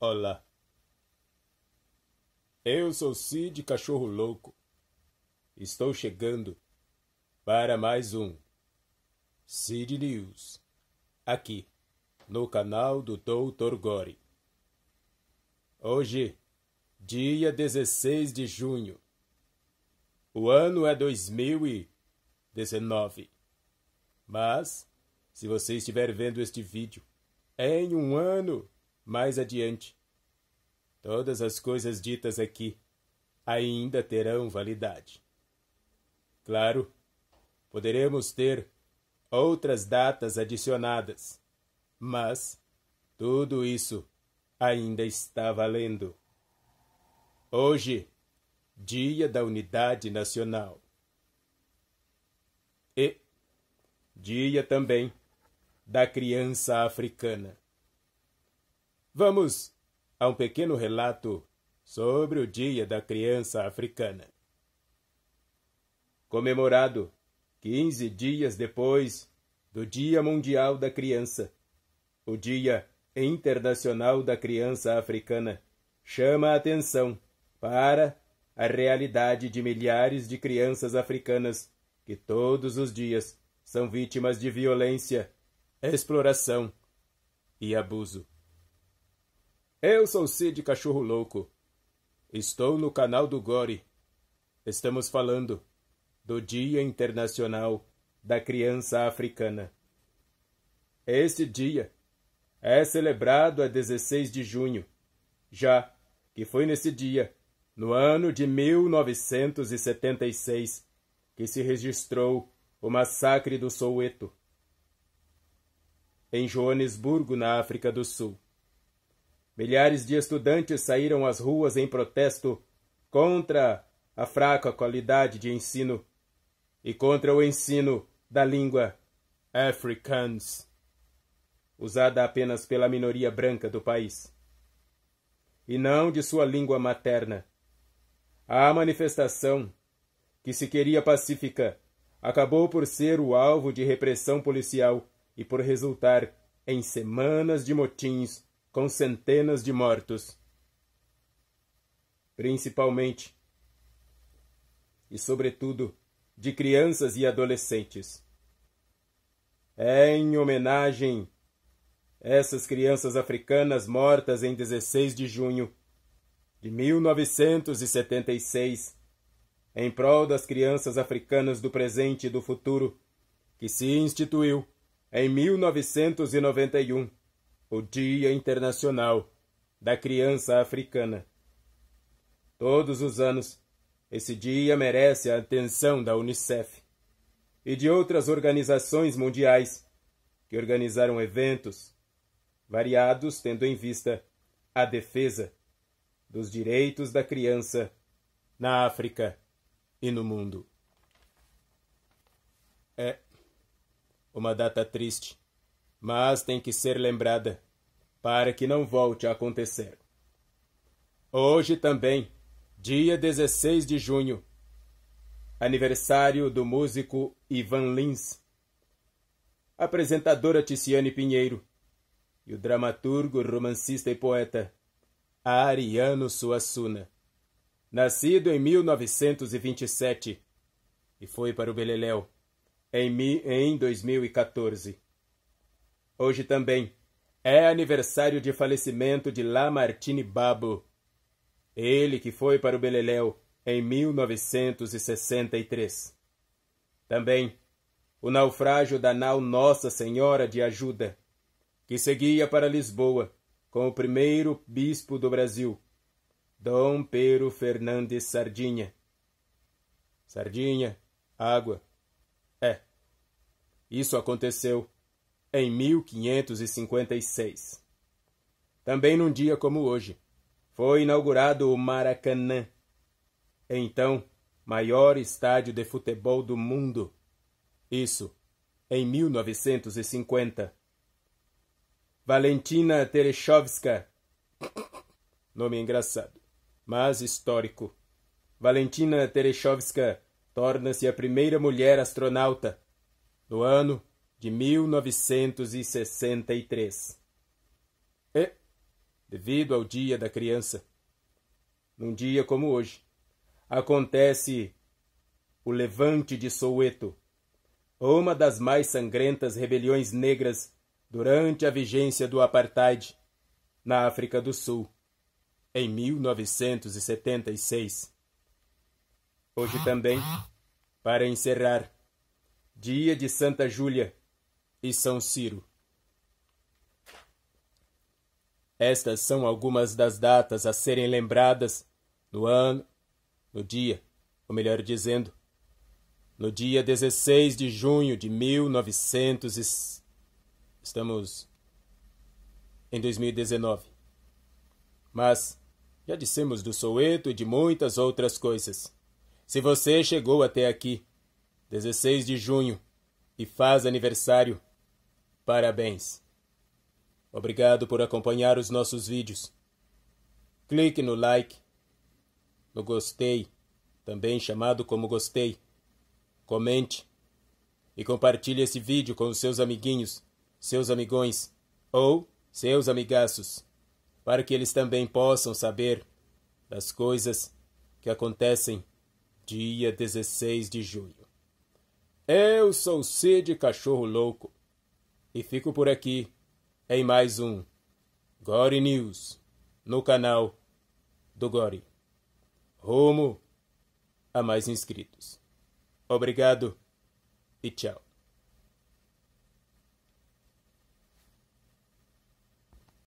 Olá. Eu sou Cid Cachorro Louco. Estou chegando para mais um Cid News, aqui no canal do Doutor Gore. Hoje, dia 16 de junho. O ano é 2019. Mas, se você estiver vendo este vídeo é em um ano mais adiante, Todas as coisas ditas aqui ainda terão validade. Claro, poderemos ter outras datas adicionadas, mas tudo isso ainda está valendo. Hoje, Dia da Unidade Nacional. E dia também da criança africana. Vamos a um pequeno relato sobre o Dia da Criança Africana. Comemorado 15 dias depois do Dia Mundial da Criança, o Dia Internacional da Criança Africana chama a atenção para a realidade de milhares de crianças africanas que todos os dias são vítimas de violência, exploração e abuso. Eu sou Cid Cachorro Louco. Estou no canal do Gore. Estamos falando do Dia Internacional da Criança Africana. Este dia é celebrado a 16 de junho, já que foi nesse dia, no ano de 1976, que se registrou o massacre do Soweto, em Joanesburgo, na África do Sul. Milhares de estudantes saíram às ruas em protesto contra a fraca qualidade de ensino e contra o ensino da língua Afrikaans, usada apenas pela minoria branca do país, e não de sua língua materna. A manifestação, que se queria pacífica, acabou por ser o alvo de repressão policial e por resultar em semanas de motins com centenas de mortos, principalmente e, sobretudo, de crianças e adolescentes. É em homenagem a essas crianças africanas mortas em 16 de junho de 1976, em prol das crianças africanas do presente e do futuro, que se instituiu em 1991 o Dia Internacional da Criança Africana. Todos os anos, esse dia merece a atenção da Unicef e de outras organizações mundiais que organizaram eventos variados tendo em vista a defesa dos direitos da criança na África e no mundo. É uma data triste mas tem que ser lembrada para que não volte a acontecer. Hoje também, dia 16 de junho, aniversário do músico Ivan Lins, apresentadora Ticiane Pinheiro e o dramaturgo, romancista e poeta Ariano Suassuna, nascido em 1927 e foi para o Beleléu em 2014. Hoje também é aniversário de falecimento de Lamartine Babo. Ele que foi para o Beleléu em 1963. Também o naufrágio da nau Nossa Senhora de Ajuda, que seguia para Lisboa com o primeiro bispo do Brasil, Dom Pedro Fernandes Sardinha. Sardinha, água. É. Isso aconteceu em 1556. Também num dia como hoje, foi inaugurado o Maracanã, então maior estádio de futebol do mundo. Isso em 1950. Valentina Tereshkovska, nome engraçado, mas histórico. Valentina Tereshkovska torna-se a primeira mulher astronauta. No ano de 1963. E, é, devido ao Dia da Criança, num dia como hoje, acontece o Levante de Soweto, uma das mais sangrentas rebeliões negras durante a vigência do apartheid na África do Sul, em 1976. Hoje também, para encerrar, dia de Santa Júlia, e São Ciro. Estas são algumas das datas a serem lembradas no ano, no dia, ou melhor dizendo, no dia 16 de junho de 1900 e... estamos em 2019. Mas já dissemos do Soweto e de muitas outras coisas. Se você chegou até aqui, 16 de junho, e faz aniversário, Parabéns! Obrigado por acompanhar os nossos vídeos. Clique no like, no gostei, também chamado como gostei. Comente e compartilhe esse vídeo com os seus amiguinhos, seus amigões ou seus amigaços, para que eles também possam saber das coisas que acontecem dia 16 de junho. Eu sou Cid Cachorro Louco e fico por aqui em mais um Gore News no canal do Gore. Rumo a mais inscritos. Obrigado e tchau.